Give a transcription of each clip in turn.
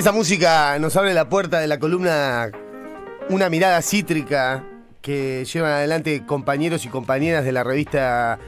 Esa música nos abre la puerta de la columna Una mirada cítrica que llevan adelante compañeros y compañeras de la revista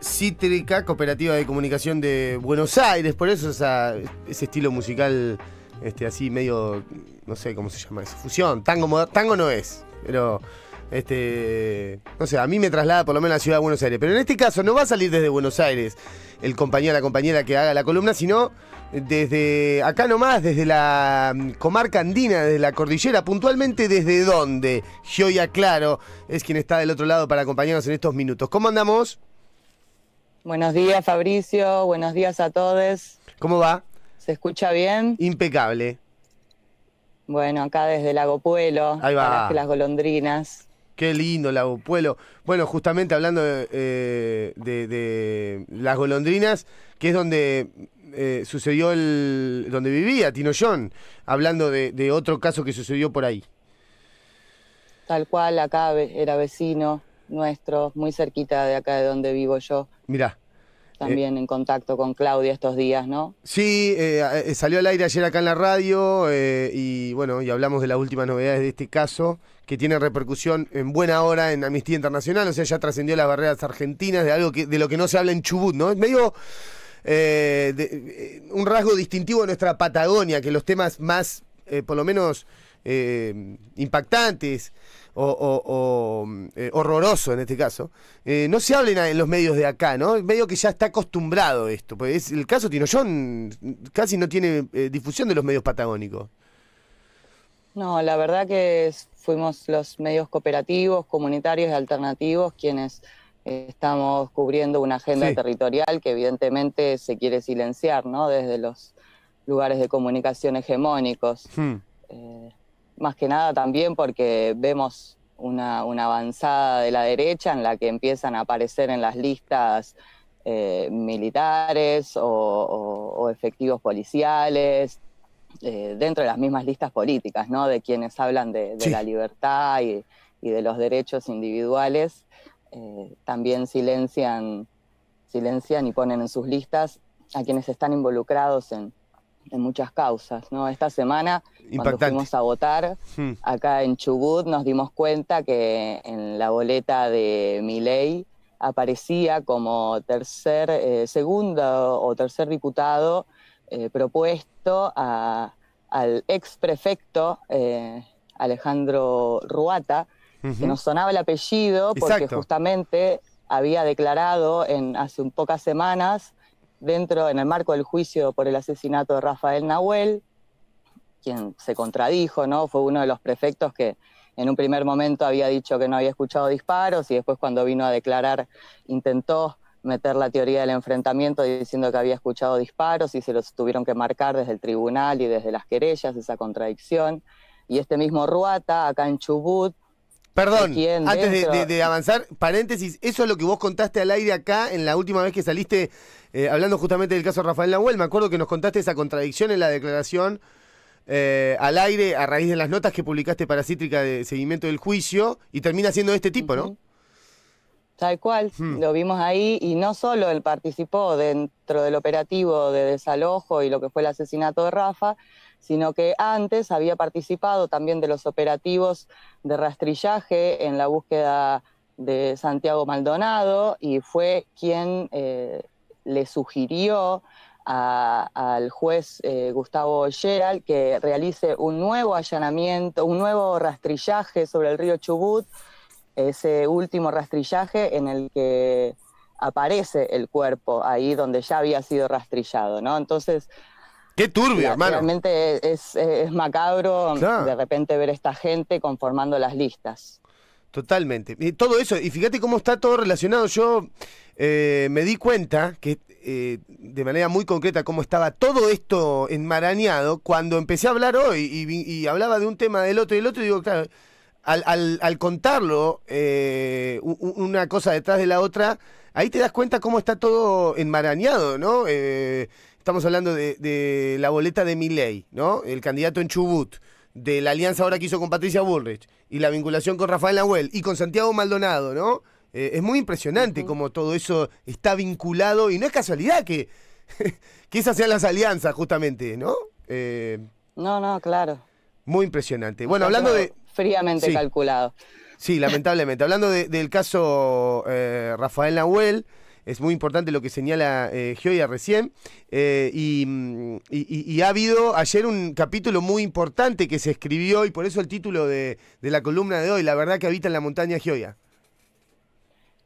Cítrica, Cooperativa de Comunicación de Buenos Aires. Por eso ese estilo musical este, así medio, no sé cómo se llama esa fusión. Tango, tango no es, pero... Este, no sé, a mí me traslada por lo menos a la ciudad de Buenos Aires. Pero en este caso no va a salir desde Buenos Aires el compañero la compañera que haga la columna, sino desde acá nomás, desde la mm, comarca andina, desde la cordillera, puntualmente desde dónde. Gioia Claro es quien está del otro lado para acompañarnos en estos minutos. ¿Cómo andamos? Buenos días, Fabricio. Buenos días a todos. ¿Cómo va? ¿Se escucha bien? Impecable. Bueno, acá desde Lago Puelo, Ahí va. las golondrinas. Qué lindo Lago Puelo. Bueno, justamente hablando eh, de las golondrinas, que es donde eh, sucedió el, donde vivía, Tino John, hablando de, otro caso que sucedió por ahí. Tal cual, acá era vecino nuestro, muy cerquita de acá de donde vivo yo. Mirá. También eh, en contacto con Claudia estos días, ¿no? Sí, eh, salió al aire ayer acá en la radio y bueno, y hablamos de las últimas novedades de este caso que tiene repercusión en buena hora en Amnistía Internacional, o sea, ya trascendió las barreras argentinas de algo de lo que no se habla en Chubut, ¿no? Es medio eh, eh, un rasgo distintivo de nuestra Patagonia, que los temas más, eh, por lo menos, impactantes o, horrorosos, horroroso en este caso, no se hablen en los medios de acá, ¿no? Medio que ya está acostumbrado esto. Pues el caso Tinoyón casi no tiene difusión de los medios patagónicos. No, la verdad que fuimos los medios cooperativos, comunitarios y alternativos quienes estamos cubriendo una agenda territorial que evidentemente se quiere silenciar, ¿no? Desde los lugares de comunicación hegemónicos. Hmm. Eh, más que nada también porque vemos una, avanzada de la derecha en la que empiezan a aparecer en las listas eh, militares o, efectivos policiales, eh, dentro de las mismas listas políticas, ¿no? De quienes hablan de, la libertad y de los derechos individuales. Eh, también silencian, silencian y ponen en sus listas a quienes están involucrados en, muchas causas. Esta semana, cuando fuimos a votar hmm. acá en Chubut, nos dimos cuenta que en la boleta de Miley aparecía como tercer, eh, segundo o tercer diputado eh, propuesto al ex prefecto eh, Alejandro Ruata, que nos sonaba el apellido porque justamente había declarado en, hace un pocas semanas, dentro, en el marco del juicio por el asesinato de Rafael Nahuel, quien se contradijo, ¿no? Fue uno de los prefectos que en un primer momento había dicho que no había escuchado disparos y después cuando vino a declarar intentó meter la teoría del enfrentamiento diciendo que había escuchado disparos y se los tuvieron que marcar desde el tribunal y desde las querellas, esa contradicción. Y este mismo Ruata, acá en Chubut, Perdón, antes de, avanzar, paréntesis, eso es lo que vos contaste al aire acá en la última vez que saliste eh, hablando justamente del caso Rafael Nahuel. Me acuerdo que nos contaste esa contradicción en la declaración eh, al aire a raíz de las notas que publicaste para Cítrica de seguimiento del juicio y termina siendo de este tipo, ¿no? Tal cual, hmm. lo vimos ahí y no solo él participó dentro del operativo de desalojo y lo que fue el asesinato de Rafa, sino que antes había participado también de los operativos de rastrillaje en la búsqueda de Santiago Maldonado y fue quien eh, le sugirió al juez eh, Gustavo Gerald que realice un nuevo allanamiento, un nuevo rastrillaje sobre el río Chubut, ese último rastrillaje en el que aparece el cuerpo ahí donde ya había sido rastrillado, ¿no? Entonces, Qué turbio, hermano. Realmente es, macabro de repente ver esta gente conformando las listas. Totalmente. Y todo eso, y fíjate cómo está todo relacionado. Yo eh, me di cuenta que eh, de manera muy concreta cómo estaba todo esto enmarañado cuando empecé a hablar hoy y, hablaba de un tema del otro y del otro, digo, claro, al, contarlo, eh, una cosa detrás de la otra, ahí te das cuenta cómo está todo enmarañado, ¿no? Estamos hablando de, la boleta de Miley, ¿no? El candidato en Chubut, de la alianza ahora que hizo con Patricia Bullrich y la vinculación con Rafael Nahuel y con Santiago Maldonado, ¿no? Eh, es muy impresionante cómo todo eso está vinculado y no es casualidad que, esas sean las alianzas, justamente, ¿no? Eh, no, no, claro. Muy impresionante. Bueno, hablando de. Fríamente calculado. Sí, lamentablemente. hablando del caso eh, Rafael Nahuel es muy importante lo que señala eh, Gioia recién. Eh, y, ha habido ayer un capítulo muy importante que se escribió y por eso el título de, la columna de hoy, La verdad que habita en la montaña Gioia.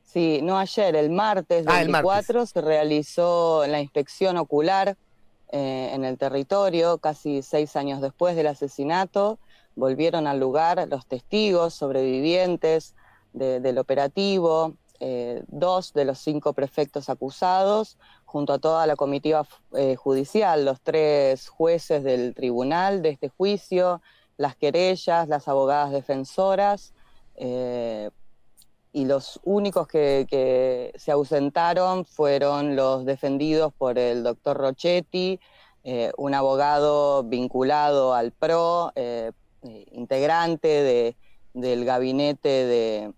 Sí, no ayer, el martes 24 ah, se realizó la inspección ocular eh, en el territorio, casi seis años después del asesinato. Volvieron al lugar los testigos, sobrevivientes del operativo, eh, dos de los cinco prefectos acusados, junto a toda la comitiva eh, judicial, los tres jueces del tribunal de este juicio, las querellas, las abogadas defensoras, eh, y los únicos que, que, se ausentaron fueron los defendidos por el doctor Rochetti, un abogado vinculado al PRO, integrante de, del gabinete de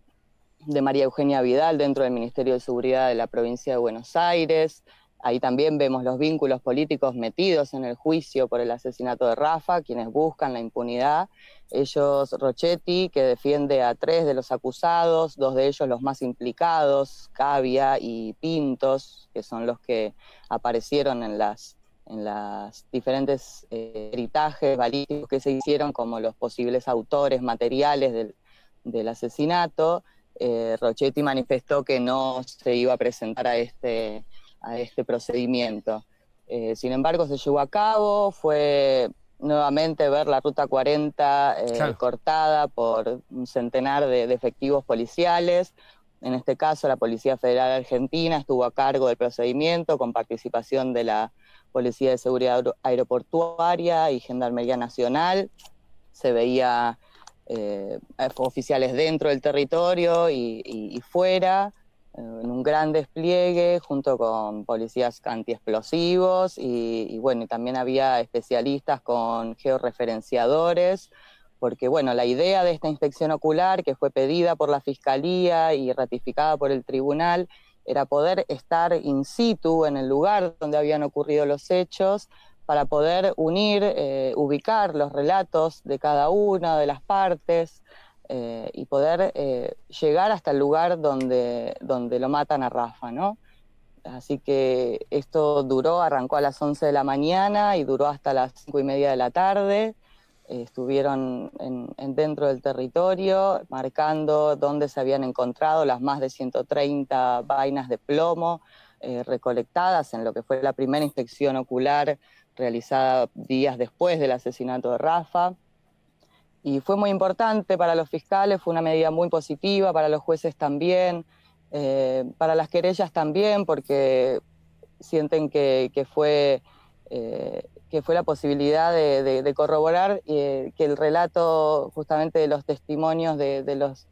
de María Eugenia Vidal dentro del Ministerio de Seguridad de la provincia de Buenos Aires. Ahí también vemos los vínculos políticos metidos en el juicio por el asesinato de Rafa, quienes buscan la impunidad. Ellos, Rochetti, que defiende a tres de los acusados, dos de ellos los más implicados, Cavia y Pintos, que son los que aparecieron en las en las diferentes heritajes eh, balísticos que se hicieron como los posibles autores materiales del, del asesinato. Eh, Rochetti manifestó que no se iba a presentar a este, a este procedimiento. Eh, sin embargo, se llevó a cabo, fue nuevamente ver la ruta 40 eh, cortada por un centenar de, de, efectivos policiales. En este caso, la Policía Federal Argentina estuvo a cargo del procedimiento con participación de la Policía de Seguridad Aeroportuaria y Gendarmería Nacional. Se veía eh, oficiales dentro del territorio y, fuera, eh, en un gran despliegue junto con policías antiexplosivos y, y bueno, también había especialistas con georreferenciadores, porque bueno, la idea de esta inspección ocular que fue pedida por la Fiscalía y ratificada por el tribunal era poder estar in situ en el lugar donde habían ocurrido los hechos para poder unir, eh, ubicar los relatos de cada una de las partes eh, y poder eh, llegar hasta el lugar donde, lo matan a Rafa, ¿no? Así que esto duró, arrancó a las 11 de la mañana y duró hasta las 5 y media de la tarde. estuvieron en, dentro del territorio marcando dónde se habían encontrado las más de 130 vainas de plomo eh, recolectadas en lo que fue la primera inspección ocular realizada días después del asesinato de Rafa. Y fue muy importante para los fiscales, fue una medida muy positiva, para los jueces también, eh, para las querellas también, porque sienten que, fue, eh, que fue la posibilidad de, corroborar que el relato justamente de los testimonios de, los,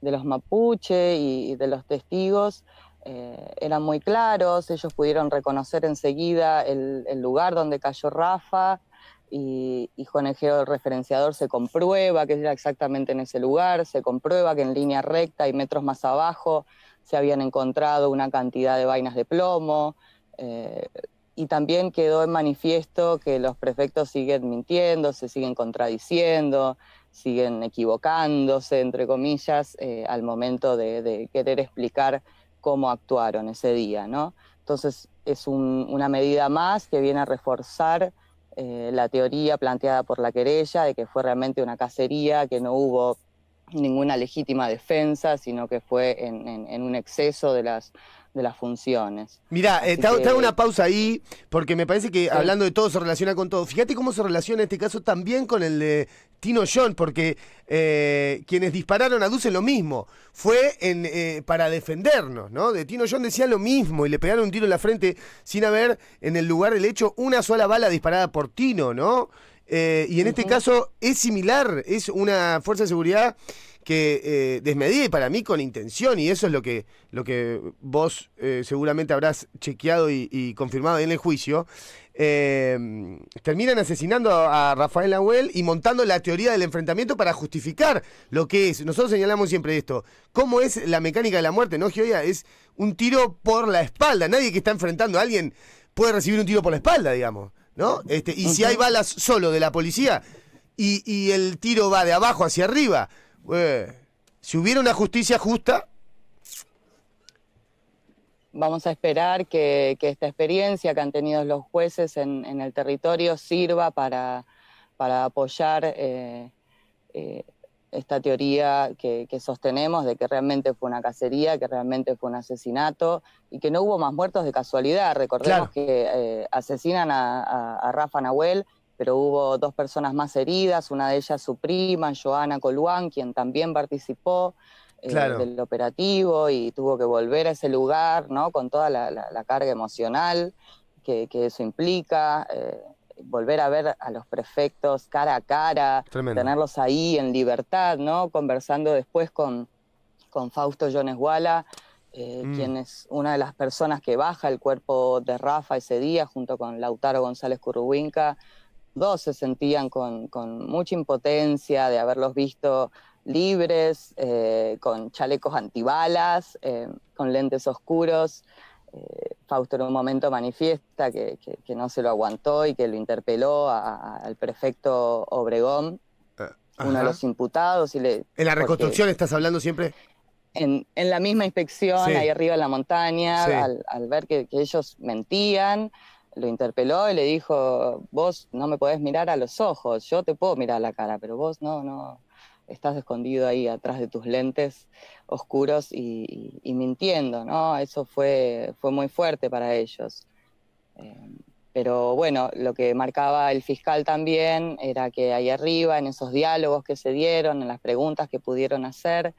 de mapuche y de los testigos eh, eran muy claros, ellos pudieron reconocer enseguida el, lugar donde cayó Rafa y, y, con el referenciador se comprueba que era exactamente en ese lugar, se comprueba que en línea recta y metros más abajo se habían encontrado una cantidad de vainas de plomo. Eh, y también quedó en manifiesto que los prefectos siguen mintiendo, se siguen contradiciendo, siguen equivocándose, entre comillas, eh, al momento de querer explicar cómo actuaron ese día, ¿no? Entonces es una medida más que viene a reforzar eh, la teoría planteada por la querella de que fue realmente una cacería, que no hubo ninguna legítima defensa, sino que fue en un exceso de las de las funciones. Mira, eh, te, una pausa ahí, porque me parece que hablando de todo se relaciona con todo. Fíjate cómo se relaciona este caso también con el de Tino John, porque eh, quienes dispararon Dulce lo mismo. Fue en, eh, para defendernos, ¿no? De Tino John decían lo mismo y le pegaron un tiro en la frente sin haber en el lugar del hecho una sola bala disparada por Tino, ¿no? Eh, y en este caso es similar, es una fuerza de seguridad que eh, desmedida y para mí con intención, y eso es lo que, lo que vos eh, seguramente habrás chequeado y, confirmado en el juicio, terminan asesinando a, Rafael Nahuel y montando la teoría del enfrentamiento para justificar lo que es. Nosotros señalamos siempre esto, cómo es la mecánica de la muerte, ¿no, Gioia? Es un tiro por la espalda, nadie que está enfrentando a alguien puede recibir un tiro por la espalda, digamos. ¿no? Este, y si hay balas solo de la policía y, el tiro va de abajo hacia arriba, eh, si hubiera una justicia justa... Vamos a esperar que, esta experiencia que han tenido los jueces en, el territorio sirva para, para apoyar eh, eh, esta teoría que, sostenemos de que realmente fue una cacería, que realmente fue un asesinato y que no hubo más muertos de casualidad. Recordemos que eh, asesinan a, Rafa Nahuel, pero hubo dos personas más heridas, una de ellas su prima, Joana Coluán, quien también participó en eh, del operativo y tuvo que volver a ese lugar ¿no? con toda la, la, carga emocional que, eso implica. Eh, volver a ver a los prefectos cara a cara, tenerlos ahí en libertad, ¿no? Conversando después con, con Fausto Jones Guala, eh, mm. quien es una de las personas que baja el cuerpo de Rafa ese día, junto con Lautaro González Curubinca. Dos se sentían con, con mucha impotencia de haberlos visto libres, eh, con chalecos antibalas, eh, con lentes oscuros. Fausto en un momento manifiesta que, no se lo aguantó y que lo interpeló al prefecto Obregón, ah, uno de los imputados. Y le, ¿En la reconstrucción estás hablando siempre? En, la misma inspección, ahí arriba en la montaña, al, ver que, ellos mentían, lo interpeló y le dijo, vos no me podés mirar a los ojos, yo te puedo mirar la cara, pero vos no, no, estás escondido ahí atrás de tus lentes oscuros y, mintiendo, ¿no? Eso fue, fue muy fuerte para ellos. Eh, pero bueno, lo que marcaba el fiscal también era que ahí arriba, en esos diálogos que se dieron, en las preguntas que pudieron hacer,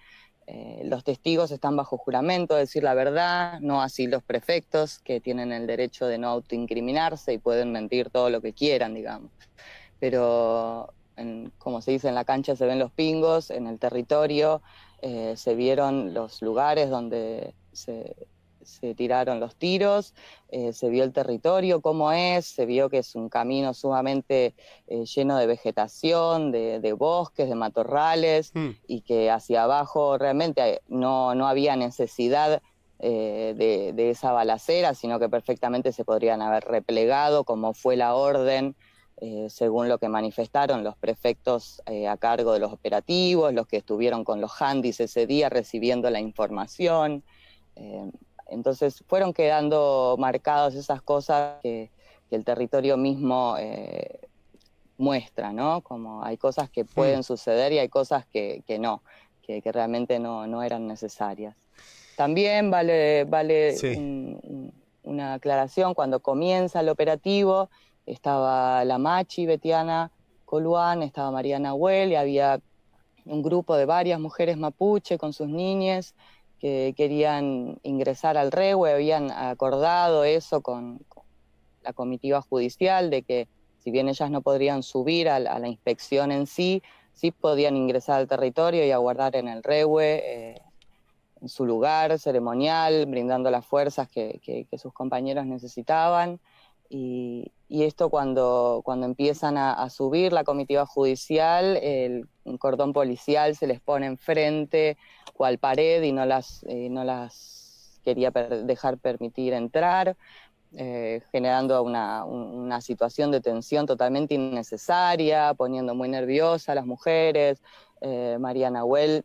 eh, los testigos están bajo juramento de decir la verdad, no así los prefectos que tienen el derecho de no autoincriminarse y pueden mentir todo lo que quieran, digamos. Pero como se dice, en la cancha se ven los pingos, en el territorio eh, se vieron los lugares donde se, tiraron los tiros, eh, se vio el territorio, como es, se vio que es un camino sumamente eh, lleno de vegetación, de, bosques, de matorrales, hmm. y que hacia abajo realmente no, había necesidad de, esa balacera, sino que perfectamente se podrían haber replegado, como fue la orden eh, según lo que manifestaron los prefectos eh, a cargo de los operativos, los que estuvieron con los handys ese día recibiendo la información. Eh, entonces fueron quedando marcados esas cosas que, el territorio mismo muestra, ¿no? Como hay cosas que pueden mm. suceder y hay cosas que, no, que, realmente no, eran necesarias. También vale, vale una aclaración cuando comienza el operativo estaba la Machi, Betiana Coluán, estaba Mariana Huel y había un grupo de varias mujeres mapuche con sus niñas que querían ingresar al rehue, habían acordado eso con, la comitiva judicial de que si bien ellas no podrían subir a, la inspección en sí, sí podían ingresar al territorio y aguardar en el rehue, eh, en su lugar ceremonial, brindando las fuerzas que, que sus compañeros necesitaban. Y, y esto cuando, cuando empiezan a, subir la comitiva judicial, el cordón policial se les pone enfrente cual pared y no las, eh, no las quería dejar permitir entrar, eh, generando una, situación de tensión totalmente innecesaria, poniendo muy nerviosa a las mujeres. Eh, María Nahuel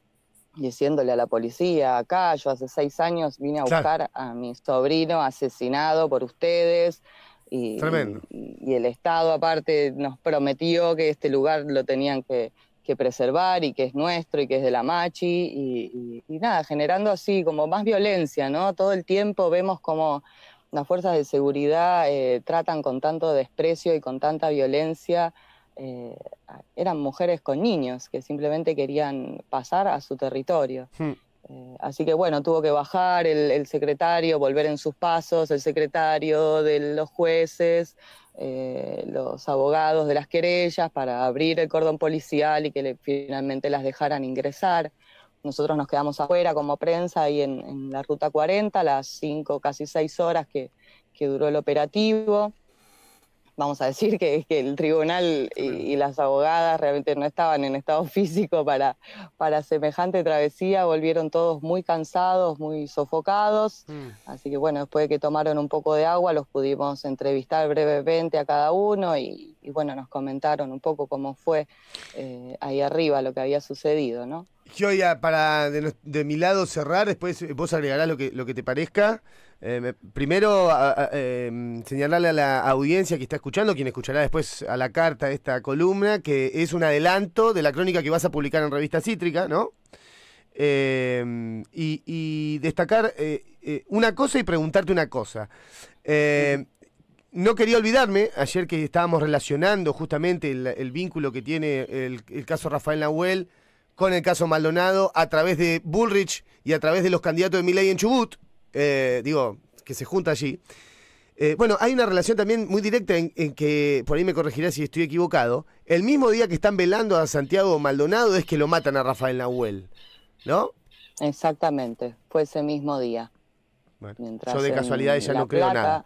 diciéndole a la policía, acá yo hace seis años vine a buscar a mi sobrino asesinado por ustedes. Y, Y, el Estado aparte nos prometió que este lugar lo tenían que, preservar y que es nuestro y que es de la Machi y, nada, generando así como más violencia, ¿no? Todo el tiempo vemos como las fuerzas de seguridad eh, tratan con tanto desprecio y con tanta violencia. Eh, eran mujeres con niños que simplemente querían pasar a su territorio. Hmm. Eh, así que bueno, tuvo que bajar el, secretario, volver en sus pasos, el secretario de los jueces, eh, los abogados de las querellas para abrir el cordón policial y que finalmente las dejaran ingresar. Nosotros nos quedamos afuera como prensa ahí en, la ruta 40, las cinco, casi seis horas que duró el operativo vamos a decir que, el tribunal y, las abogadas realmente no estaban en estado físico para, para semejante travesía, volvieron todos muy cansados, muy sofocados, mm. así que bueno, después de que tomaron un poco de agua, los pudimos entrevistar brevemente a cada uno y, bueno, nos comentaron un poco cómo fue eh, ahí arriba lo que había sucedido, ¿no? Yo ya para de, de mi lado cerrar, después eh, vos agregarás lo que, lo que te parezca. Eh, primero, em, señalarle a la audiencia que está escuchando, quien escuchará después a la carta de esta columna, que es un adelanto de la crónica que vas a publicar en Revista Cítrica, ¿no? Em, y, destacar eh, eh, una cosa y preguntarte una cosa. Em, no quería olvidarme, ayer que estábamos relacionando justamente el, vínculo que tiene el, caso Rafael Nahuel con el caso Maldonado a través de Bullrich y a través de los candidatos de Milei en Chubut, eh, digo, que se junta allí. Eh, bueno, hay una relación también muy directa en, que, por ahí me corregirá si estoy equivocado, el mismo día que están velando a Santiago Maldonado es que lo matan a Rafael Nahuel, ¿no? Exactamente, fue ese mismo día. yo de casualidad ya no creo nada.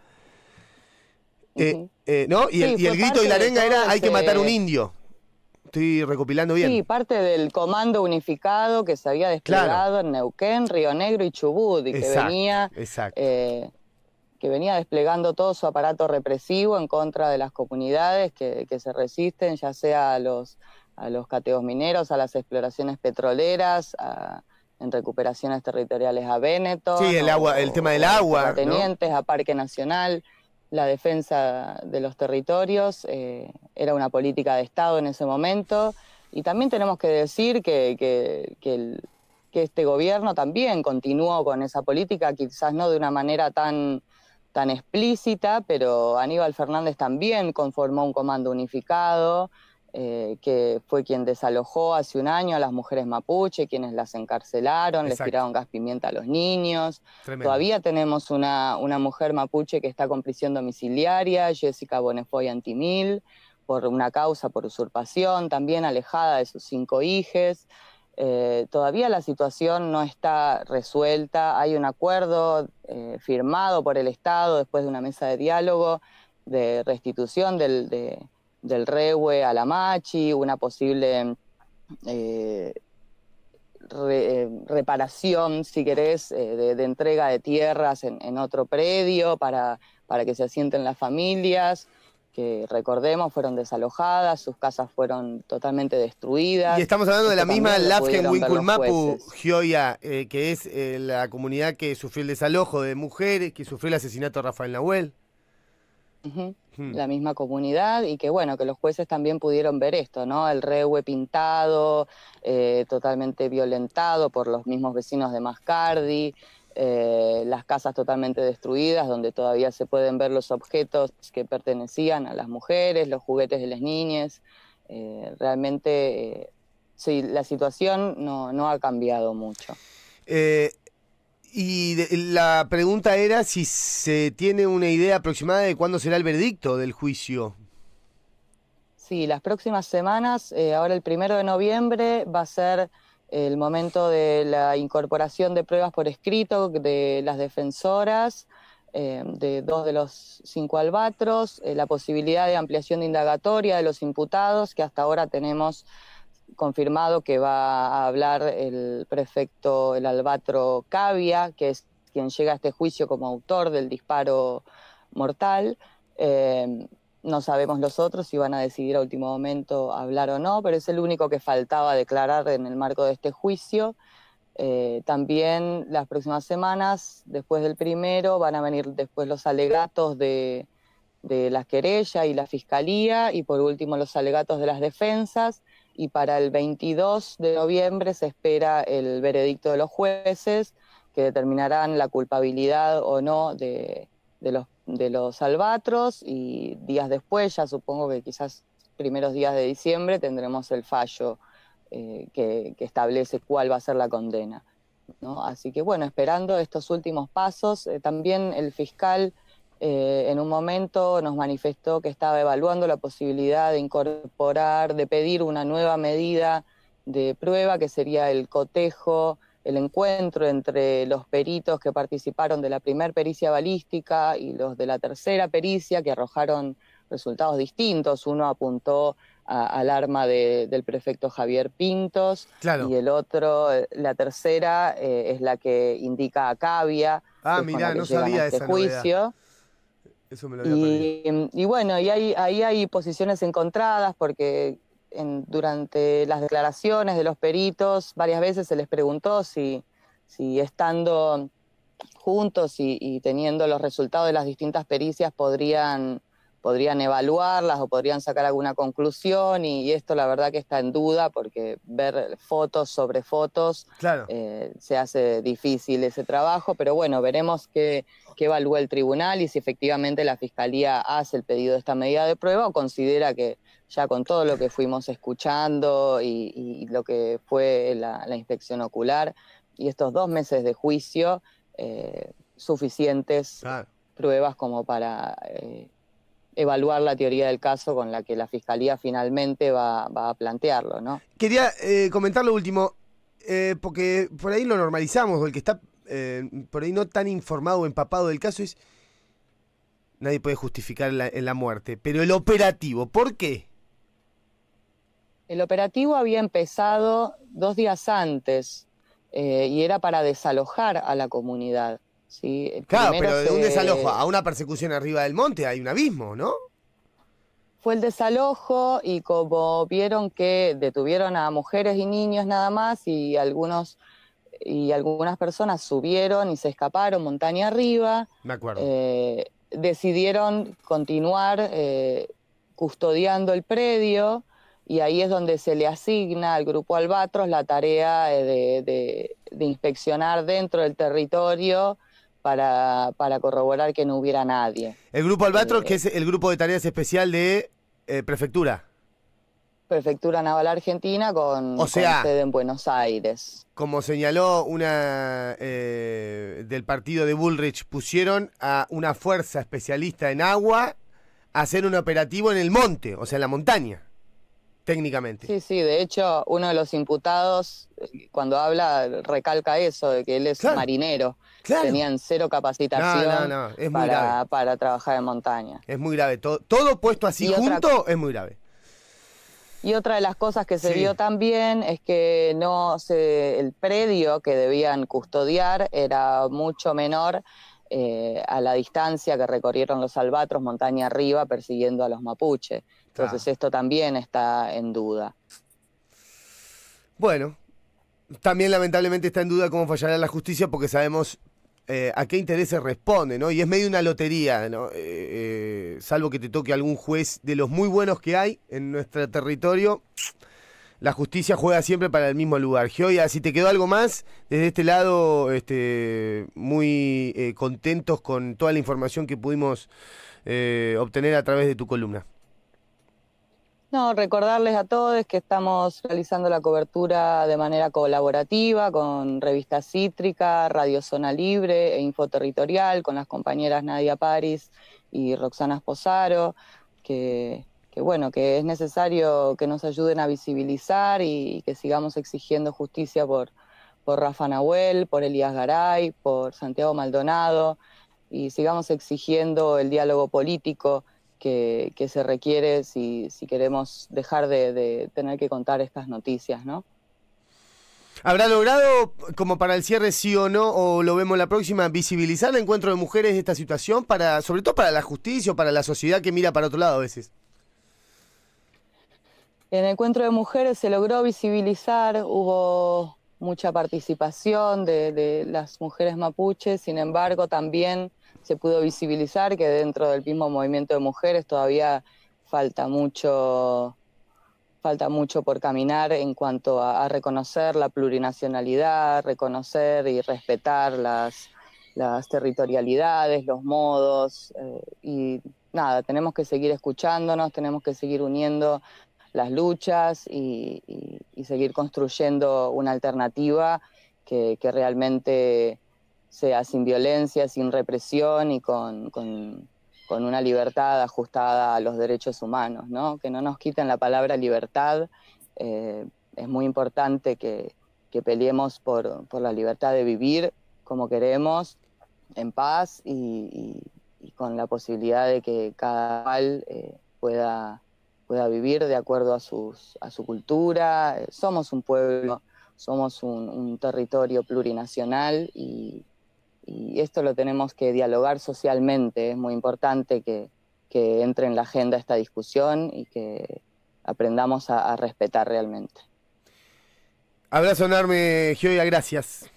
Eh, ¿no? Y, el, y el grito y la arenga era hay que matar un indio estoy recopilando bien. Sí, parte del comando unificado que se había desplegado en Neuquén, Río Negro y Chubut, y que venía. Eh, que venía desplegando todo su aparato represivo en contra de las comunidades que, se resisten, ya sea a los, a los cateos mineros, a las exploraciones petroleras, en recuperaciones territoriales a Véneto Sí, el, agua, el tema del agua. A tenientes, a Parque Nacional la defensa de los territorios, eh, era una política de Estado en ese momento. Y también tenemos que decir que, que, que, este gobierno también continuó con esa política, quizás no de una manera tan, tan explícita, pero Aníbal Fernández también conformó un comando unificado eh, que fue quien desalojó hace un año a las mujeres mapuche, quienes las encarcelaron, les tiraron gas pimienta a los niños. Todavía tenemos una, una, mujer mapuche que está con prisión domiciliaria, Jessica Bonefoy Antimil, por una causa por usurpación, también alejada de sus cinco hijos. Eh, todavía la situación no está resuelta, hay un acuerdo eh, firmado por el Estado después de una mesa de diálogo de restitución del, de, del Rehue a la Machi, una posible eh, eh, reparación, si querés, eh, de, entrega de tierras en, otro predio para, para, que se asienten las familias que recordemos fueron desalojadas, sus casas fueron totalmente destruidas. Y estamos hablando de la misma Lafken Winkulmapu, Gioia, que es la comunidad que sufrió el desalojo de mujeres, que sufrió el asesinato de Rafael Nahuel. Hmm. La misma comunidad y que bueno, que los jueces también pudieron ver esto, ¿no? El rehue pintado, eh, totalmente violentado por los mismos vecinos de Mascardi, eh, las casas totalmente destruidas, donde todavía se pueden ver los objetos que pertenecían a las mujeres, los juguetes de las niñas. Eh, realmente, sí, la situación no, no ha cambiado mucho. Y la pregunta era si se tiene una idea aproximada de cuándo será el veredicto del juicio. Sí, las próximas semanas, eh, ahora el primero de noviembre va a ser el momento de la incorporación de pruebas por escrito de las defensoras, eh, de dos de los cinco albatros, eh, la posibilidad de ampliación de indagatoria de los imputados, que hasta ahora tenemos confirmado que va a hablar el prefecto, el albatro Cavia, que es quien llega a este juicio como autor del disparo mortal. Eh, no sabemos los otros si van a decidir a último momento hablar o no, pero es el único que faltaba declarar en el marco de este juicio. Eh, también las próximas semanas, después del primero, van a venir después los alegatos de, de la querella y la fiscalía y por último los alegatos de las defensas y para el 22 de noviembre se espera el veredicto de los jueces que determinarán la culpabilidad o no de, los, albatros y días después, ya supongo que quizás primeros días de diciembre, tendremos el fallo eh, que, establece cuál va a ser la condena. Así que bueno, esperando estos últimos pasos, eh, también el fiscal eh, en un momento nos manifestó que estaba evaluando la posibilidad de incorporar, de pedir una nueva medida de prueba, que sería el cotejo, el encuentro entre los peritos que participaron de la primera pericia balística y los de la tercera pericia, que arrojaron resultados distintos. Uno apuntó al arma del prefecto Javier Pintos y el otro, eh, la tercera, eh, es la que indica a Cavia. Ah, mira, no sabía este esa juicio. Em, y, bueno, y ahí hay posiciones encontradas porque durante las declaraciones de los peritos varias veces se les preguntó si, si estando juntos y, y teniendo los resultados de las distintas pericias podrían podrían evaluarlas o podrían sacar alguna conclusión y, esto la verdad que está en duda porque ver fotos sobre fotos eh, se hace difícil ese trabajo, pero bueno, veremos qué, evalúa el tribunal y si efectivamente la Fiscalía hace el pedido de esta medida de prueba o considera que ya con todo lo que fuimos escuchando y, lo que fue la, inspección ocular y estos dos meses de juicio, eh, suficientes pruebas como para... Eh, evaluar la teoría del caso con la que la Fiscalía finalmente va, a plantearlo. ¿no? Quería eh, comentar lo último, eh, porque por ahí lo normalizamos, el que está eh, por ahí no tan informado o empapado del caso es... Nadie puede justificar la, muerte, pero el operativo, ¿por qué? El operativo había empezado dos días antes y era para desalojar a la comunidad. Eh, claro, pero de un desalojo a una persecución arriba del monte hay un abismo, ¿no? Fue el desalojo y como vieron que detuvieron a mujeres y niños nada más y algunos y algunas personas subieron y se escaparon montaña arriba. Eh, decidieron continuar eh, custodiando el predio y ahí es donde se le asigna al grupo Albatros la tarea de inspeccionar dentro del territorio para, corroborar que no hubiera nadie. El grupo Albatros, eh, que es el grupo de tareas especial de eh, prefectura. Prefectura Naval Argentina con, sede en Buenos Aires. Como señaló una eh, del partido de Bullrich, pusieron a una fuerza especialista en agua a hacer un operativo en el monte, o sea, en la montaña técnicamente. Sí, sí, de hecho, uno de los imputados, eh, cuando habla, recalca eso, de que él es marinero. Claro. Tenían cero capacitación para, trabajar en montaña. Es muy grave. Todo, puesto así junto es muy grave. Y otra de las cosas que se vio también es que no se, el predio que debían custodiar era mucho menor eh, a la distancia que recorrieron los albatros montaña arriba persiguiendo a los mapuches. Entonces esto también está en duda. Bueno, también lamentablemente está en duda cómo fallará la justicia porque sabemos eh, a qué intereses responde, ¿no? Y es medio una lotería, ¿no? Eh, eh, salvo que te toque algún juez de los muy buenos que hay en nuestro territorio. La justicia juega siempre para el mismo lugar. Gioia, si te quedó algo más, desde este lado, este, muy contentos con toda la información que pudimos obtener a través de tu columna recordarles a todos que estamos realizando la cobertura de manera colaborativa con Revista Cítrica, Radio Zona Libre e Info Territorial, con las compañeras Nadia París y Roxana Esposaro, que, bueno, que es necesario que nos ayuden a visibilizar y, que sigamos exigiendo justicia por, por Rafa Nahuel, por Elías Garay, por Santiago Maldonado, y sigamos exigiendo el diálogo político que, se requiere si, queremos dejar de, tener que contar estas noticias, ¿no? ¿Habrá logrado, como para el cierre sí o no, o lo vemos la próxima, visibilizar el encuentro de mujeres de esta situación, para, sobre todo para la justicia o para la sociedad que mira para otro lado a veces? En el encuentro de mujeres se logró visibilizar, hubo mucha participación de las mujeres mapuches, sin embargo también se pudo visibilizar que dentro del mismo movimiento de mujeres todavía falta mucho, falta mucho por caminar en cuanto a, reconocer la plurinacionalidad, reconocer y respetar las, territorialidades, los modos eh, y nada, tenemos que seguir escuchándonos, tenemos que seguir uniendo las luchas y, seguir construyendo una alternativa que realmente sea sin violencia, sin represión y con, una libertad ajustada a los derechos humanos, ¿no? Que no nos quiten la palabra libertad. Eh, es muy importante que, que peleemos por, la libertad de vivir como queremos, en paz y, con la posibilidad de que cada cual eh, pueda, pueda vivir de acuerdo a, sus, su cultura. Somos un pueblo, somos un territorio plurinacional y, y esto lo tenemos que dialogar socialmente, es muy importante que, entre en la agenda esta discusión y que aprendamos a, respetar realmente. Abrazo enorme, Gioia, gracias.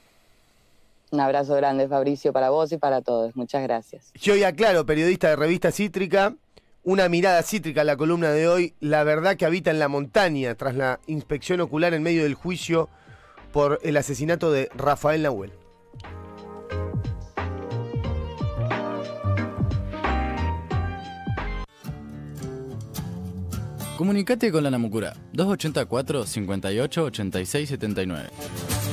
Un abrazo grande, Fabricio, para vos y para todos. Muchas gracias. Gioia, claro, periodista de Revista Cítrica. Una mirada cítrica a la columna de hoy, la verdad que habita en la montaña tras la inspección ocular en medio del juicio por el asesinato de Rafael Nahuel. Comunicate con la Namucura 284 58 86